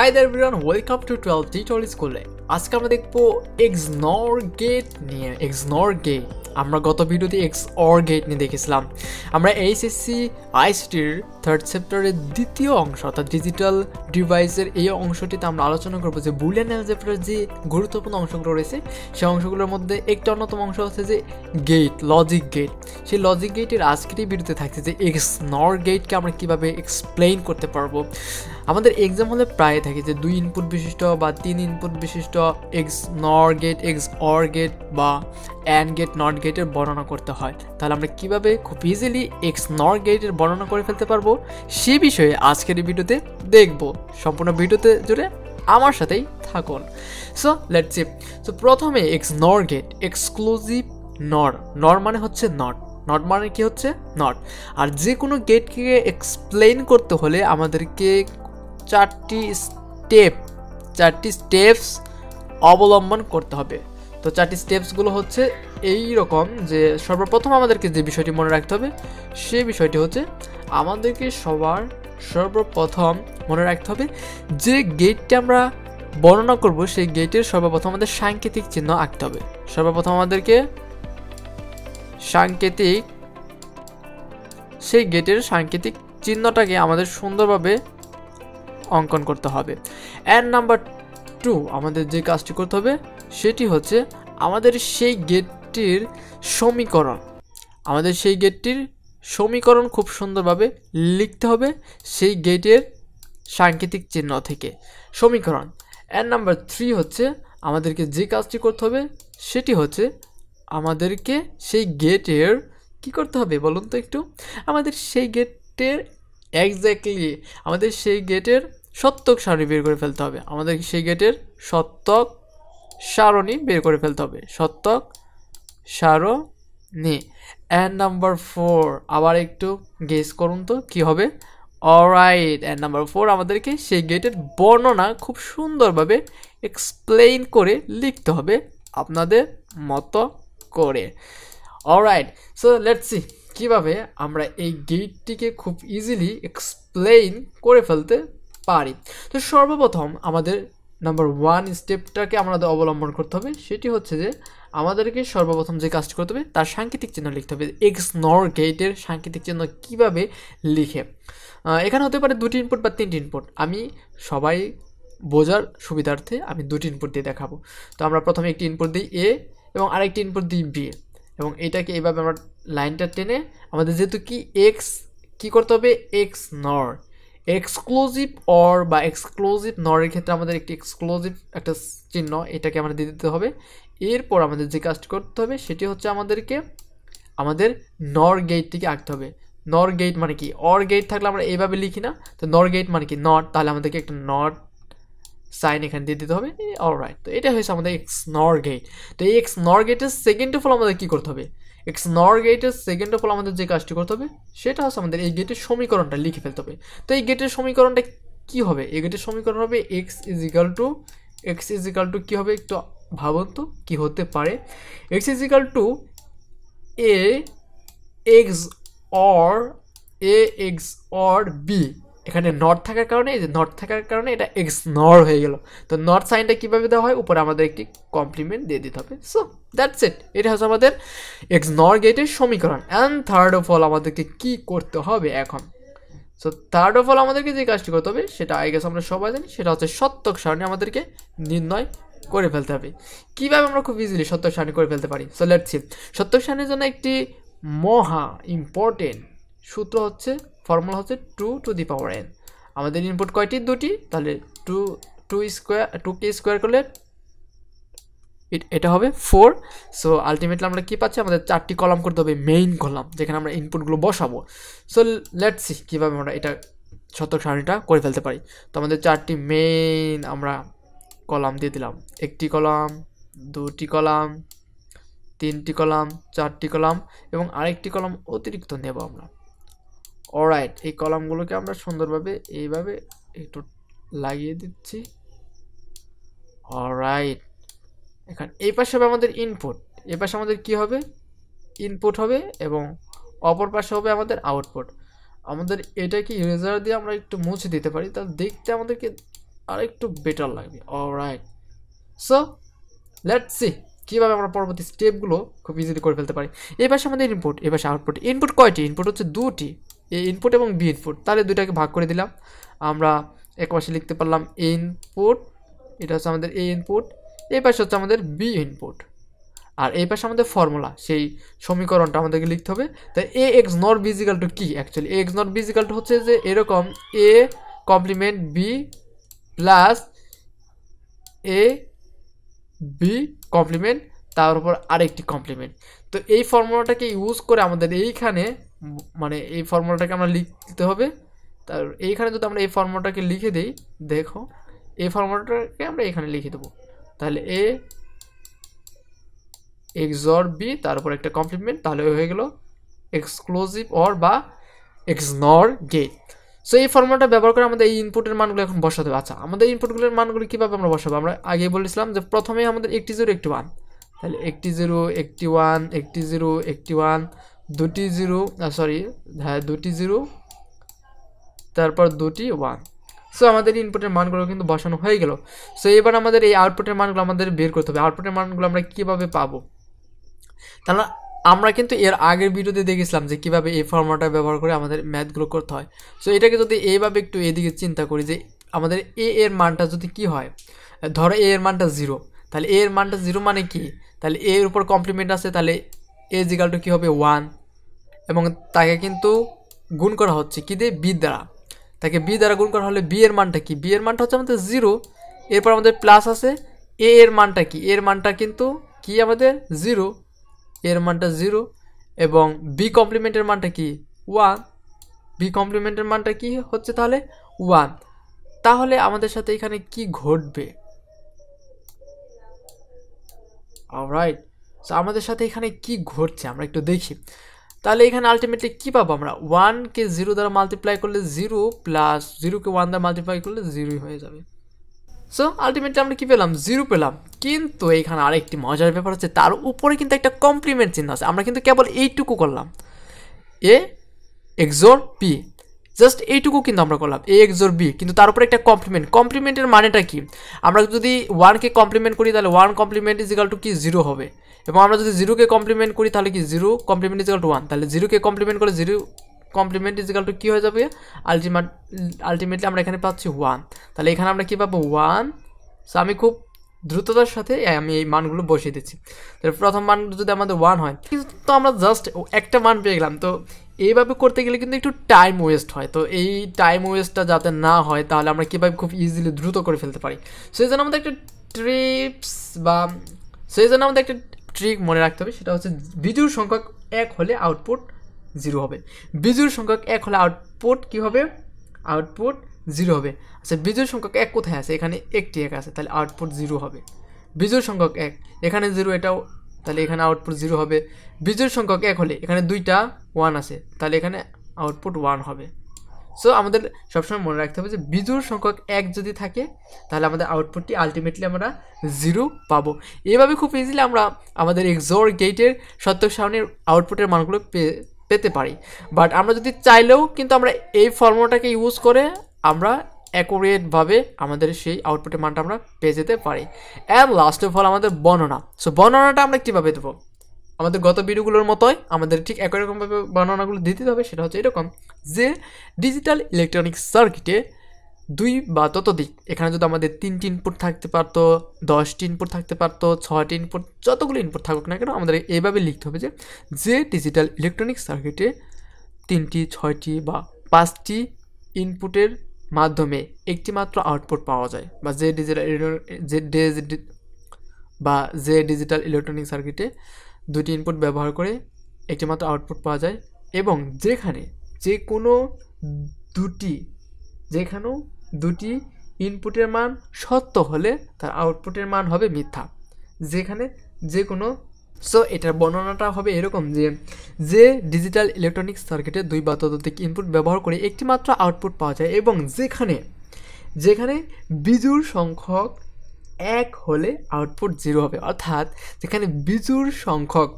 Hi there everyone, welcome to 12 tutorial স্কুলে আজকে আমরা দেখবো এক্সনোর গেট নিয়ে এক্স নর গেট আমরা গত ভিডিওতে এক্স অর গেট নিয়ে দেখেছিলাম আমরা এইচএসসি আইসিটির থার্ড সেপ্টারের দ্বিতীয় অংশ অর্থাৎ ডিজিটাল ডিভাইসের এই অংশটিতে আমরা আলোচনা করবো যে বুলিয়ান অ্যালজেব্রার যে গুরুত্বপূর্ণ অংশগুলো রয়েছে সেই অংশগুলোর মধ্যে একটা অন্যতম অংশ হচ্ছে যে গেট লজিক গেট সেই লজিক গেটের আজকেরই বিরুদ্ধে থাকছে যে এক্স নর গেটকে আমরা কীভাবে এক্সপ্লেইন করতে পারবো আমাদের এক্সাম হলে প্রায় থাকে যে দুই ইনপুট বিশিষ্ট বা তিন ইনপুট বিশিষ্ট X NOR gate X OR gate বা অ্যান্ড গেট নট গেটের বর্ণনা করতে হয় তাহলে আমরা কিভাবে খুব ইজিলি এক্স নর গেটের বর্ণনা করে ফেলতে পারবো সে বিষয়ে আজকের এই ভিডিওতে দেখব সম্পূর্ণ ভিডিওতে জুড়ে আমার সাথেই থাকুন সো লেটস সি সো প্রথমে X NOR gate exclusive NOR NOR মানে হচ্ছে নট নট মানে কি হচ্ছে নট আর যে কোনো গেটকে এক্সপ্লেন করতে হলে আমাদেরকে চারটি স্টেপ চারটি স্টেপস অবলম্বন করতে হবে তো চারটি স্টেপসগুলো হচ্ছে এই রকম যে সর্বপ্রথম আমাদেরকে যে বিষয়টি মনে রাখতে হবে সে বিষয়টি হচ্ছে আমাদেরকে সবার সর্বপ্রথম মনে রাখতে হবে যে গেটটি আমরা বর্ণনা করব সেই গেটের সর্বপ্রথম আমাদের সাংকেতিক চিহ্ন আঁকতে হবে সর্বপ্রথম আমাদেরকে সাংকেতিক সেই গেটের সাংকেতিক চিহ্নটাকে আমাদের সুন্দরভাবে অঙ্কন করতে হবে অ্যান্ড নাম্বার টু আমাদের যে কাজটি করতে হবে সেটি হচ্ছে আমাদের সেই গেটটির সমীকরণ আমাদের সেই গেটটির সমীকরণ খুব সুন্দরভাবে লিখতে হবে সেই গেটের সাংকেতিক চিহ্ন থেকে সমীকরণ অ্যান্ড নাম্বার থ্রি হচ্ছে আমাদেরকে যে কাজটি করতে হবে সেটি হচ্ছে আমাদেরকে সেই গেটের কি করতে হবে বলুন তো একটু আমাদের সেই গেটের একজ্যাক্টলি আমাদের সেই গেটের সত্যক সারণী বের করে ফেলতে হবে আমাদের সেই গেটের সত্যক সারণী বের করে ফেলতে হবে সত্যক সারণী অ্যান্ড নাম্বার ফোর আবার একটু গেস করুন তো কি হবে অরাইট অ্যান্ড নাম্বার ফোর আমাদেরকে সেই গেটের বর্ণনা খুব সুন্দরভাবে এক্সপ্লেইন করে লিখতে হবে আপনাদের মতো করে অরাইট সো লেট সি কীভাবে আমরা এই গেটটিকে খুব ইজিলি এক্সপ্লেইন করে ফেলতে পারি তো সর্বপ্রথম আমাদের নাম্বার ওয়ান স্টেপটাকে আমাদের অবলম্বন করতে হবে সেটি হচ্ছে যে আমাদেরকে সর্বপ্রথম যে কাজটি করতে হবে তার সাংকেতিক চিহ্ন লিখতে হবে এক্স নর গেটের সাংকেতিক চিহ্ন কীভাবে লিখে এখানে হতে পারে দুটি ইনপুট বা তিনটি ইনপুট আমি সবাই বোঝার সুবিধার্থে আমি দুটি ইনপুট দিয়ে দেখাবো তো আমরা প্রথমে একটি ইনপুট দিই এ এবং আরেকটি ইনপুট দিই বি এবং এটাকে এইভাবে আমরা লাইনটা টেনে আমাদের যেহেতু কি এক্স কী করতে হবে এক্স নর এক্সক্লুসিভ অর বা এক্সক্লুসিভ নরের ক্ষেত্রে আমাদের একটি এক্সক্লুসিভ একটা চিহ্ন এটাকে আমাদের দিয়ে দিতে হবে এরপর আমাদের যে কাজটি করতে হবে সেটি হচ্ছে আমাদেরকে আমাদের নর গেটটিকে আঁকতে হবে নর গেট মানে কি অর গেট থাকলে আমরা এইভাবে লিখি না তো নর গেট মানে কি নট তাহলে আমাদেরকে একটা নট সাইন এখানে দিয়ে দিতে হবে অল রাইট তো এটা হয়েছে আমাদের এক্স নর গেট তো এই এক্স নর গেটের সেকেন্ড অফ অল আমাদের কী করতে হবে এক্স নর গেটের সেকেন্ড অফ অল আমাদের যে কাজটি করতে হবে সেটা হচ্ছে আমাদের এই গেটের সমীকরণটা লিখে ফেলতে হবে তো এই গেটের সমীকরণটা কি হবে এই গেটের সমীকরণ হবে X equal to X equal to কী হবে একটু ভাবুন তো কী হতে পারে X equal to A X OR A X OR B এখানে নর্থ থাকার কারণে এই যে নর্থ থাকার কারণে এটা এক্সনর হয়ে গেল তো নর্থ সাইনটা কীভাবে দেওয়া হয় উপরে আমাদের একটি কমপ্লিমেন্ট দিয়ে দিতে হবে সো দ্যাটস ইট এটা হচ্ছে আমাদের এক্সনর গেটের সমীকরণ অ্যান্ড থার্ড অফ অল আমাদেরকে কী করতে হবে এখন সো থার্ড অফ অল আমাদেরকে যে কাজটি করতে হবে সেটা আগে গেছে আমরা সবাই জানি সেটা হচ্ছে সত্যক সারণী আমাদেরকে নির্ণয় করে ফেলতে হবে কীভাবে আমরা খুব ইজিলি সত্যক সারণী করে ফেলতে পারি সো লেটস ইট সত্যক সারণীর জন্য একটি মহা ইম্পর্টেন্ট সূত্র হচ্ছে ফর্মুলা হচ্ছে two to the power N আমাদের ইনপুট কয়টি দুটি তাহলে টু টু স্কোয়ার টু কে স্কোয়ার করলে এটা হবে ফোর সো আলটিমেটলি আমরা কী পাচ্ছি আমাদের চারটি কলাম করতে হবে মেইন কলাম যেখানে আমরা ইনপুটগুলো বসাবো সো লেটস কীভাবে আমরা এটা শতক সারণীটা করে ফেলতে পারি তো আমাদের চারটি মেইন আমরা কলাম দিয়ে দিলাম একটি কলাম দুটি কলাম তিনটি কলাম চারটি কলাম এবং আরেকটি কলাম অতিরিক্ত নেব আমরা অলরাইট এই কলামগুলোকে আমরা সুন্দরভাবে এইভাবে একটু লাগিয়ে দিচ্ছি অলরাইট এখন এই পাশে হবে আমাদের ইনপুট এ পাশে আমাদের কি হবে ইনপুট হবে এবং অপর পাশে হবে আমাদের আউটপুট আমাদের এটা কি ইরেজার দিয়ে আমরা একটু মুছে দিতে পারি তাহলে দেখতে আমাদেরকে আরেকটু বেটার লাগবে অলরাইট সো লেটস সি কীভাবে আমরা পরবর্তী স্টেপগুলো খুব ইজিলি করে ফেলতে পারি এ পাশে আমাদের ইনপুট এ পাশে আউটপুট ইনপুট কয়টি ইনপুট হচ্ছে দুটি এ ইনপুট এবং বি ইনপুট তাহলে দুটাকে ভাগ করে দিলাম আমরা এক পাশে লিখতে পারলাম এ ইনপুট এটা হচ্ছে আমাদের এ ইনপুট এই পাশে হচ্ছে আমাদের বি ইনপুট আর এই পাশে আমাদের ফর্মুলা সেই সমীকরণটা আমাদেরকে লিখতে হবে তাই A X NOT B equal to কী actually A X NOT B equal to হচ্ছে যে এরকম A complement B plus A B complement তার উপর আরেকটি কমপ্লিমেন্ট তো এই ফর্মুলাটাকে ইউজ করে আমাদের এইখানে মানে এই ফর্মুলাটাকে আমরা লিখতে হবে তার এইখানে যদি আমরা এই ফর্মুলাটাকে লিখে দিই দেখো এই ফর্মুলাটাকে আমরা এখানে লিখে দেবো তাহলে এ এক্সর বি তারপর একটা কমপ্লিমেন্ট তাহলে হয়ে গেল এক্সক্লোসিভ অর বা এক্সনর গেট সো এই ফর্মুলাটা ব্যবহার করে আমাদের এই ইনপুটের মানগুলো এখন বসাতে হবে আচ্ছা আমাদের ইনপুটগুলোর মানগুলো কীভাবে আমরা বসাবো আমরা আগে বলেছিলাম যে প্রথমে আমাদের একটি জিরো একটি ওয়ান তাহলে একটি জিরো একটি ওয়ান একটি জিরো একটি ওয়ান দুটি জিরো সরি হ্যাঁ দুটি জিরো তারপর দুটি ওয়ান সো আমাদের ইনপুটের মানগুলো কিন্তু বসানো হয়ে গেল সো এবার আমাদের এই আউটপুটের মানগুলো আমাদের বের করতে হবে আউটপুটের মানগুলো আমরা কীভাবে পাবো তাহলে আমরা কিন্তু এর আগের ভিডিওতে দেখেছিলাম যে কীভাবে এই ফর্মাটা ব্যবহার করে আমাদের ম্যাথগুলো করতে হয় সো এটাকে যদি এইভাবে একটু এদিকে চিন্তা করি যে আমাদের এ এর মানটা যদি কি হয় ধরো এ এর মানটা জিরো তাহলে এ এর মানটা জিরো মানে কি তাহলে এর উপর কমপ্লিমেন্ট আছে তাহলে এ জিগালটা কী হবে ওয়ান এবং তাকে কিন্তু গুণ করা হচ্ছে কী দিয়ে বি দ্বারা তাকে বি দ্বারা গুণ করা হলে বি এর মানটা কি বি এর মানটা হচ্ছে আমাদের জিরো এরপর আমাদের প্লাস আছে এ এর মানটা কি এর মানটা কিন্তু কি আমাদের জিরো এর মানটা জিরো এবং বি কমপ্লিমেন্টের মানটা কি ওয়ান বি কমপ্লিমেন্টের মানটা কি হচ্ছে তাহলে ওয়ান তাহলে আমাদের সাথে এখানে কি ঘটবে রাইট তো আমাদের সাথে এখানে কি ঘটছে আমরা একটু দেখি তাহলে এখানে আলটিমেটলি কী পাবো আমরা ওয়ানকে জিরো দ্বারা মাল্টিপ্লাই করলে জিরো প্লাস জিরোকে ওয়ান দ্বারা মাল্টিপ্লাই করলে জিরোই হয়ে যাবে সো আলটিমেটলি আমরা কী পেলাম জিরো পেলাম কিন্তু এখানে আরেকটি মজার ব্যাপার হচ্ছে তার উপরে কিন্তু একটা কমপ্লিমেন্ট চিহ্ন আছে আমরা কিন্তু কেবল এইটুকু করলাম এ এক্সোর পি জাস্ট এইটুকু কিন্তু আমরা করলাম এ এক্সোর বি কিন্তু তার উপরে একটা কমপ্লিমেন্ট কমপ্লিমেন্টের মানেটা কি আমরা যদি ওয়ানকে কমপ্লিমেন্ট করি তাহলে ওয়ান কমপ্লিমেন্ট ইজিকাল টু কি জিরো হবে এবং আমরা যদি জিরোকে কমপ্লিমেন্ট করি তাহলে কি zero complement is equal to one তাহলে জিরোকে কমপ্লিমেন্ট করে জিরো কমপ্লিমেন্ট ইজিক্যাল টু কী হয়ে যাবে আলটিমেট আলটিমেটলি আমরা এখানে পাচ্ছি ওয়ান তাহলে এখানে আমরা কী পাবো ওয়ান সো আমি খুব দ্রুততার সাথে আমি এই মানগুলো বসিয়ে দিচ্ছি প্রথম মান যদি আমাদের ওয়ান হয় কিন্তু তো আমরা জাস্ট একটা মান পেয়ে গেলাম তো এইভাবে করতে গেলে কিন্তু একটু টাইম ওয়েস্ট হয় তো এই টাইম ওয়েস্টটা যাতে না হয় তাহলে আমরা কীভাবে খুব ইজিলি দ্রুত করে ফেলতে পারি সেই জন্য আমাদের একটা ট্রিপস বা সেই জন্য আমাদের একটা ট্রিক মনে রাখতে হবে সেটা হচ্ছে বিজুর সংখ্যক এক হলে আউটপুট জিরো হবে বিজুর সংখ্যক এক হলে আউটপুট কী হবে আউটপুট জিরো হবে আচ্ছা বিজুর সংখ্যক এক কোথায় আছে এখানে একটি এক আছে তাহলে আউটপুট জিরো হবে বিজুর সংখ্যক এক এখানে জিরো এটাও তাহলে এখানে আউটপুট জিরো হবে বিজুর সংখ্যক এক হলে এখানে দুইটা ওয়ান আছে তাহলে এখানে আউটপুট ওয়ান হবে সো আমাদের সবসময় মনে রাখতে হবে যে বিজুর সংখ্যক এক যদি থাকে তাহলে আমাদের আউটপুটটি আলটিমেটলি আমরা জিরো পাবো এভাবে খুব ইজিলি আমরা আমাদের এক্সোর গেটের সত্য সামনের আউটপুটের মানগুলো পেতে পারি বাট আমরা যদি চাইলেও কিন্তু আমরা এই ফর্মুলাটাকে ইউজ করে আমরা অ্যাকুরেটভাবে আমাদের সেই আউটপুটের মানটা আমরা পেয়ে যেতে পারি অ্যান্ড লাস্ট অফ অল আমাদের বর্ণনা সো বর্ণনাটা আমরা কীভাবে দেবো আমাদের গত ভিডিওগুলোর মতোই আমাদের ঠিক একই রকমভাবে বর্ণনাগুলো দিতে হবে সেটা হচ্ছে এরকম যে ডিজিটাল ইলেকট্রনিক সার্কিটে দুই বা ততোধিক এখানে যদি আমাদের তিনটি ইনপুট থাকতে পারতো দশটি ইনপুট থাকতে পারতো ছয়টি ইনপুট যতগুলো ইনপুট থাকুক না কেন আমাদের এইভাবে লিখতে হবে যে যে ডিজিটাল ইলেকট্রনিক সার্কিটে তিনটি ছয়টি বা পাঁচটি ইনপুটের মাধ্যমে একটি মাত্র আউটপুট পাওয়া যায় বা যে ডিজিটাল যে বা যে ডিজিটাল ইলেকট্রনিক সার্কিটে দুটি ইনপুট ব্যবহার করে একটি মাত্র আউটপুট পাওয়া যায় এবং যেখানে যে কোনো দুটি যেখানেও দুটি ইনপুটের মান সত্য হলে তার আউটপুটের মান হবে মিথ্যা যেখানে যে কোনো সো এটার বর্ণনাটা হবে এরকম যে যে ডিজিটাল ইলেকট্রনিক সার্কিটে দুই বা ততোধিক ইনপুট ব্যবহার করে একটিমাত্র আউটপুট পাওয়া যায় এবং যেখানে যেখানে বিজুর সংখ্যক এক হলে আউটপুট জিরো হবে অর্থাৎ যেখানে বিজুর সংখ্যক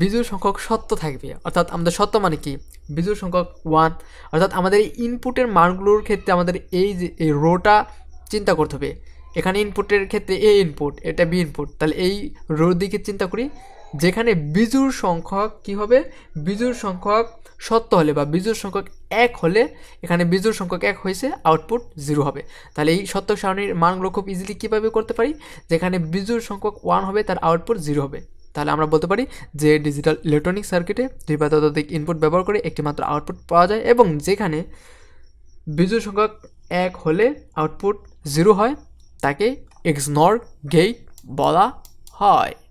বিজুর সংখ্যক সত্য থাকবে অর্থাৎ আমাদের সত্য মানে কি বিজুর সংখ্যক ওয়ান অর্থাৎ আমাদের এই ইনপুটের মানগুলোর ক্ষেত্রে আমাদের এই যে এই রোটা চিন্তা করতে হবে এখানে ইনপুটের ক্ষেত্রে এ ইনপুট এটা বি ইনপুট তাহলে এই রোর দিকে চিন্তা করি যেখানে বিজুর সংখ্যক কি হবে বিজুর সংখ্যক সত্য হলে বা বিজুর সংখ্যক এক হলে এখানে বিজোর সংখ্যক এক হয়েছে আউটপুট জিরো হবে তাহলে এই সত্য সারণীর মানগুলো খুব ইজিলি কীভাবে করতে পারি যেখানে বিজোর সংখ্যক ওয়ান হবে তার আউটপুট জিরো হবে তাহলে আমরা বলতে পারি যে ডিজিটাল ইলেকট্রনিক সার্কিটে দুই ইনপুট ব্যবহার করে একটি মাত্র আউটপুট পাওয়া যায় এবং যেখানে বিজোর সংখ্যক এক হলে আউটপুট জিরো হয় তাকে এক্সনর গেট বলা হয়